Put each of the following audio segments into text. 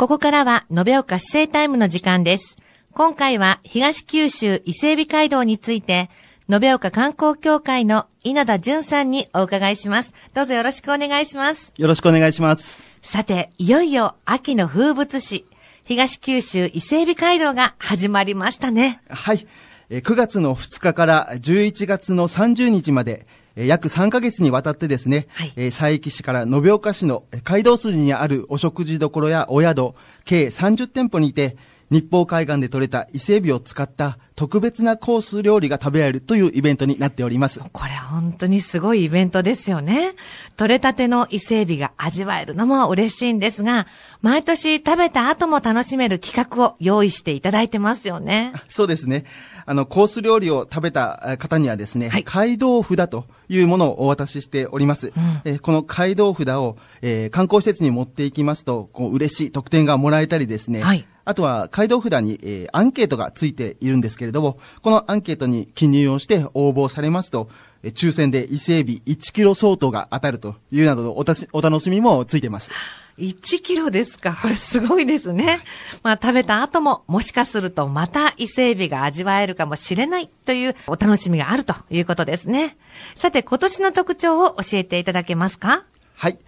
ここからは、延岡市政タイムの時間です。今回は、東九州伊勢海老街道について、延岡観光協会の稲田淳さんにお伺いします。どうぞよろしくお願いします。よろしくお願いします。さて、いよいよ秋の風物詩、東九州伊勢海老街道が始まりましたね。はい。9月の2日から11月の30日まで、約3ヶ月にわたってですね、はい、佐伯市から延岡市の街道筋にあるお食事処やお宿、計30店舗にて、日報海岸で採れた伊勢海老を使った特別なコース料理が食べられるというイベントになっております。これ本当にすごいイベントですよね。採れたての伊勢海老が味わえるのも嬉しいんですが、毎年食べた後も楽しめる企画を用意していただいてますよね。そうですね。あの、コース料理を食べた方にはですね、はい、街道札というものをお渡ししております。うん、えこの街道札を、えー、観光施設に持っていきますと、こう嬉しい特典がもらえたりですね、はい、あとは街道札に、えー、アンケートがついているんですけれども、このアンケートに記入をして応募されますと、えー、抽選で伊勢海老1キロ相当が当たるというなどのおたしお楽しみもついてます。1キロですかこれすごいですね。まあ食べた後ももしかするとまた伊勢海老が味わえるかもしれないというお楽しみがあるということですね。さて今年の特徴を教えていただけますかはい。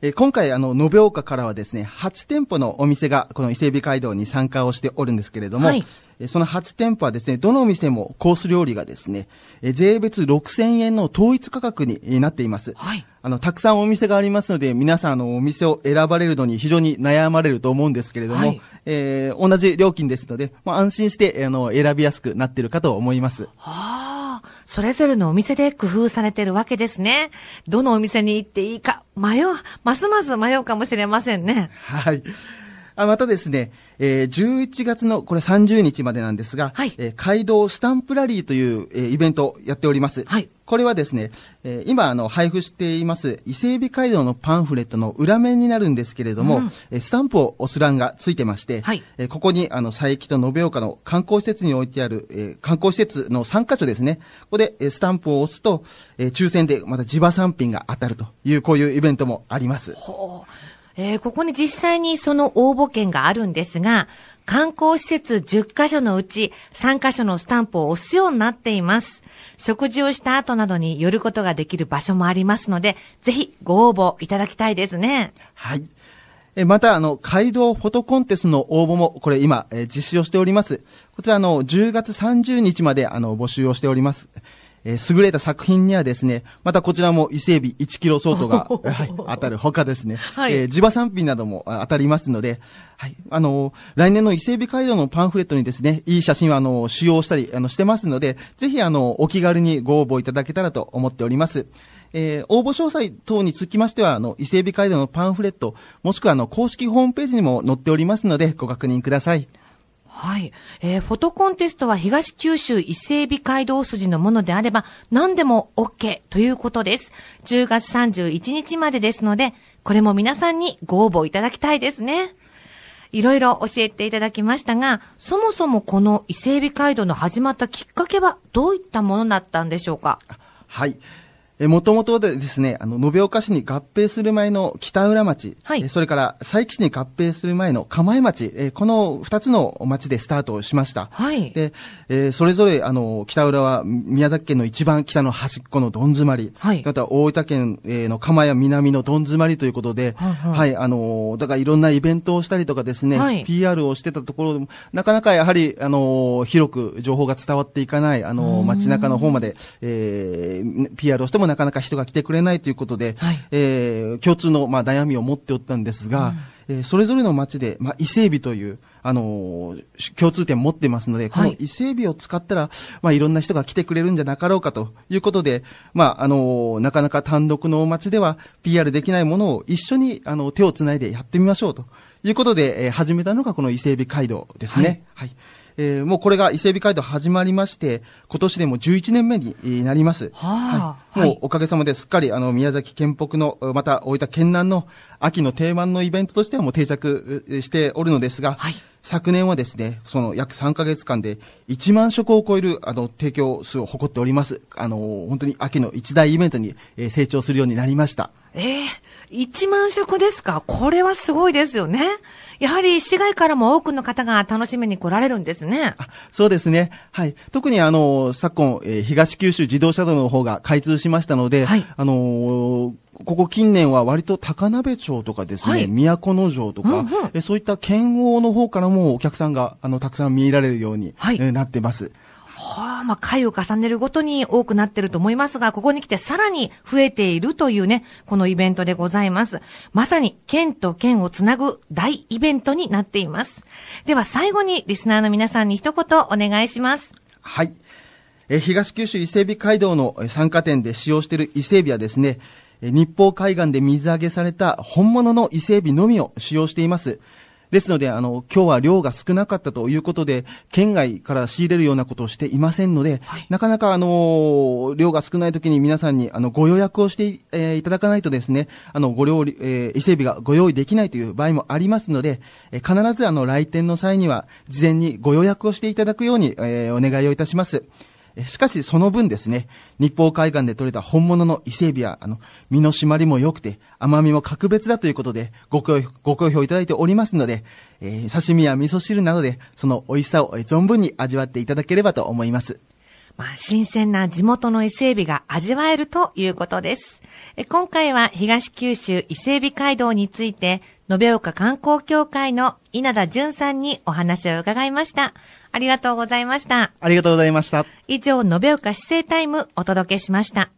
え今回、あの、延岡からはですね、8店舗のお店が、この伊勢海老街道に参加をしておるんですけれども、はい、その8店舗はですね、どのお店もコース料理がですね、税別6000円の統一価格になっています。はい。あの、たくさんお店がありますので、皆さん、あの、お店を選ばれるのに非常に悩まれると思うんですけれども、はい、えー、同じ料金ですので、まあ、安心して、あの、選びやすくなっているかと思います。はあ。それぞれのお店で工夫されてるわけですね。どのお店に行っていいか迷う、ますます迷うかもしれませんね。はい。あまたですね、えー、11月のこれ30日までなんですが、はい、えー、街道スタンプラリーという、えー、イベントをやっております。はい、これはですね、えー、今あの配布しています伊勢海老街道のパンフレットの裏面になるんですけれども、うん、えー、スタンプを押す欄がついてまして、はい、えー、ここにあの佐伯と延岡の観光施設に置いてある、えー、観光施設の3カ所ですね、ここで、えー、スタンプを押すと、えー、抽選でまた地場産品が当たるというこういうイベントもあります。ほうえー、ここに実際にその応募券があるんですが、観光施設10カ所のうち3カ所のスタンプを押すようになっています。食事をした後などに寄ることができる場所もありますので、ぜひご応募いただきたいですね。はい。えまた、あの、街道フォトコンテストの応募も、これ今、え実施をしております。こちら、あの、10月30日まで、あの、募集をしております。えー、優れた作品にはですね、またこちらも伊勢海老1キロ相当が、はい、当たる他ですね、はい、えー、地場産品なども当たりますので、はい、あのー、来年の伊勢海老街道のパンフレットにですね、いい写真はあのー、使用したり、あの、してますので、ぜひあの、お気軽にご応募いただけたらと思っております。えー、応募詳細等につきましては、あの、伊勢海老街道のパンフレット、もしくはあの、公式ホームページにも載っておりますので、ご確認ください。はい。えー、フォトコンテストは東九州伊勢海老街道筋のものであれば、何でも OK ということです。10月31日までですので、これも皆さんにご応募いただきたいですね。いろいろ教えていただきましたが、そもそもこの伊勢海老街道の始まったきっかけはどういったものだったんでしょうかはい。え、もともとでですね、あの、延岡市に合併する前の北浦町、はい、それから佐伯市に合併する前の釜江町、えこの二つの町でスタートしました。はい、で、えー、それぞれ、あの、北浦は宮崎県の一番北の端っこのどん詰まり、はい、また大分県の釜屋南のどん詰まりということで、はい、はいはい、あの、だからいろんなイベントをしたりとかですね、はい、PR をしてたところでも、なかなかやはり、あの、広く情報が伝わっていかない、あの、街中の方まで、えー、PR をしてもなかなか人が来てくれないということで、はい、えー、共通の、まあ、悩みを持っておったんですが、うん、えー、それぞれの町で、まあ、伊勢海老という、あのー、共通点を持ってますので、この伊勢海老を使ったら、まあ、いろんな人が来てくれるんじゃなかろうかということで、まあ、あのー、なかなか単独の町では PR できないものを一緒に、あの、手をつないでやってみましょうということで、えー、始めたのがこの伊勢海老街道ですね。はい、はいえー、もうこれが伊勢海老街道始まりまして、今年でも11年目になります。は、はい、もうおかげさまですっかりあの宮崎県北の、また大分県南の秋の定番のイベントとしてはもう定着しておるのですが、はい、昨年はですね、その約3ヶ月間で1万食を超えるあの提供数を誇っております。あの、本当に秋の一大イベントに、え成長するようになりました。ええー1万食ですかこれはすごいですよね。やはり市外からも多くの方が楽しみに来られるんですね。そうですね。はい。特にあの、昨今、えー、東九州自動車道の方が開通しましたので、はい、あのーここ近年は割と高鍋町とかですね、はい、都の城とか、うんうん、えそういった県央の方からもお客さんがあのたくさん見られるように、はい、えなってます。はあ、まあ、回を重ねるごとに多くなってると思いますが、ここに来てさらに増えているというね、このイベントでございます。まさに、県と県をつなぐ大イベントになっています。では、最後にリスナーの皆さんに一言お願いします。はい。え東九州伊勢海道の参加店で使用している伊勢海老はですね、日報海岸で水揚げされた本物の伊勢海老のみを使用しています。ですので、あの、今日は量が少なかったということで、県外から仕入れるようなことをしていませんので、はい、なかなか、あの、量が少ない時に皆さんに、あの、ご予約をして、えー、いただかないとですね、あの、ご料理、えー、伊勢海老がご用意できないという場合もありますので、えー、必ず、あの、来店の際には、事前にご予約をしていただくように、えー、お願いをいたします。しかしその分ですね、日報海岸で採れた本物の伊勢エビは、あの、身の締まりも良くて、甘みも格別だということで、ご好ご好評いただいておりますので、えー、刺身や味噌汁などで、その美味しさを存分に味わっていただければと思います。まあ、新鮮な地元の伊勢エビが味わえるということです。今回は東九州伊勢エビ街道について、延岡観光協会の稲田淳さんにお話を伺いました。ありがとうございました。ありがとうございました。以上、延岡市政タイムお届けしました。